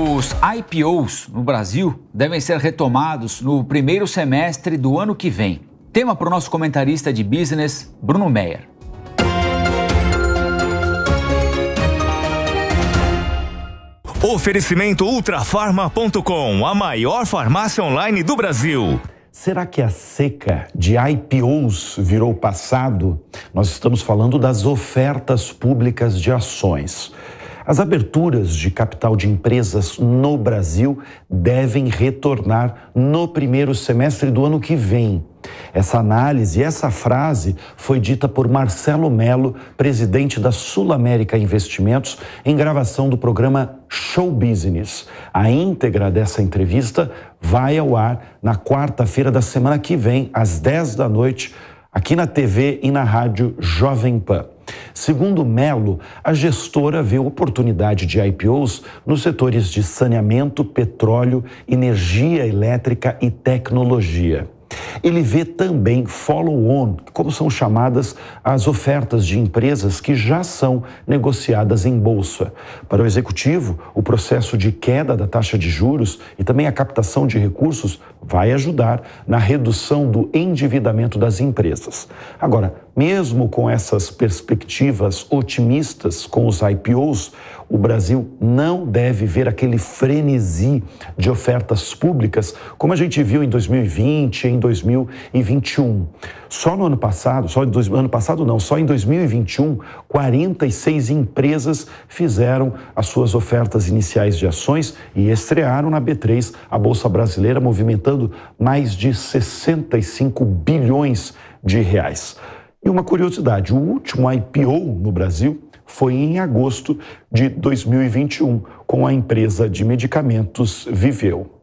Os IPOs no Brasil devem ser retomados no primeiro semestre do ano que vem. Tema para o nosso comentarista de business, Bruno Meyer. Oferecimento ultrafarma.com, a maior farmácia online do Brasil. Será que a seca de IPOs virou passado? Nós estamos falando das ofertas públicas de ações. As aberturas de capital de empresas no Brasil devem retornar no primeiro semestre do ano que vem. Essa análise, essa frase foi dita por Marcelo Melo, presidente da Sul América Investimentos, em gravação do programa Show Business. A íntegra dessa entrevista vai ao ar na quarta-feira da semana que vem, às 10 da noite, aqui na TV e na rádio Jovem Pan. Segundo Melo, a gestora vê oportunidade de IPOs nos setores de saneamento, petróleo, energia elétrica e tecnologia. Ele vê também follow-on, como são chamadas as ofertas de empresas que já são negociadas em bolsa. Para o executivo, o processo de queda da taxa de juros e também a captação de recursos vai ajudar na redução do endividamento das empresas. Agora, mesmo com essas perspectivas otimistas com os IPOs, o Brasil não deve ver aquele frenesi de ofertas públicas como a gente viu em 2020, em 2021. Só no ano passado, só no ano passado não, só em 2021, 46 empresas fizeram as suas ofertas iniciais de ações e estrearam na B3, a bolsa brasileira movimentando mais de 65 bilhões de reais. E uma curiosidade: o último IPO no Brasil foi em agosto de 2021, com a empresa de medicamentos Viveu.